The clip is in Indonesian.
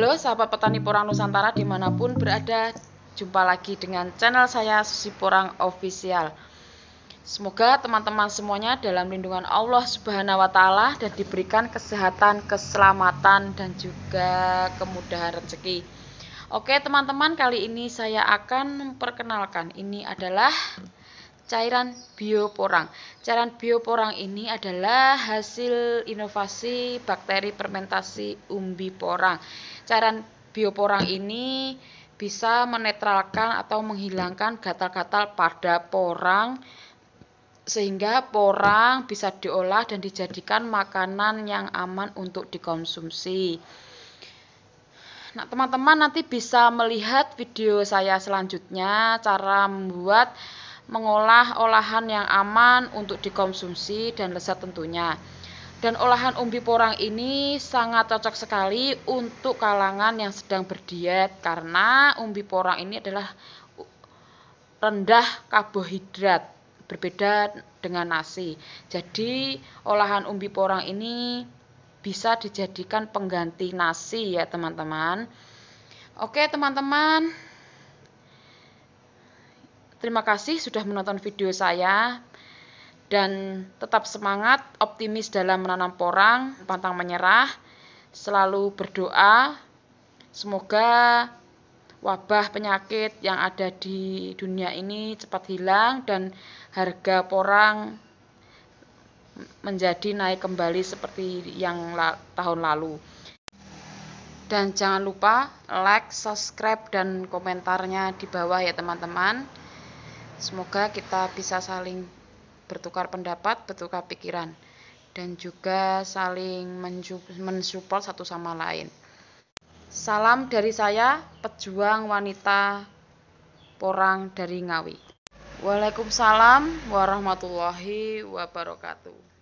Halo sahabat petani porang Nusantara dimanapun berada Jumpa lagi dengan channel saya Susi Porang Official Semoga teman-teman semuanya dalam lindungan Allah Subhanahu wa Ta'ala dan diberikan kesehatan, keselamatan, dan juga kemudahan rezeki. Oke, teman-teman, kali ini saya akan memperkenalkan. Ini adalah cairan bioporang. Cairan bioporang ini adalah hasil inovasi bakteri fermentasi umbi porang. Cairan bioporang ini bisa menetralkan atau menghilangkan gatal-gatal pada porang sehingga porang bisa diolah dan dijadikan makanan yang aman untuk dikonsumsi. Nah, teman-teman nanti bisa melihat video saya selanjutnya cara membuat mengolah olahan yang aman untuk dikonsumsi dan lezat tentunya. Dan olahan umbi porang ini sangat cocok sekali untuk kalangan yang sedang berdiet karena umbi porang ini adalah rendah karbohidrat berbeda dengan nasi. Jadi olahan umbi porang ini bisa dijadikan pengganti nasi ya teman-teman. Oke teman-teman, Terima kasih sudah menonton video saya dan tetap semangat, optimis dalam menanam porang, pantang menyerah, selalu berdoa. Semoga wabah penyakit yang ada di dunia ini cepat hilang dan harga porang menjadi naik kembali seperti yang tahun lalu. Dan jangan lupa like, subscribe, dan komentarnya di bawah ya teman-teman. Semoga kita bisa saling bertukar pendapat, bertukar pikiran, dan juga saling mensupport satu sama lain. Salam dari saya, pejuang wanita porang dari Ngawi. Waalaikumsalam warahmatullahi wabarakatuh.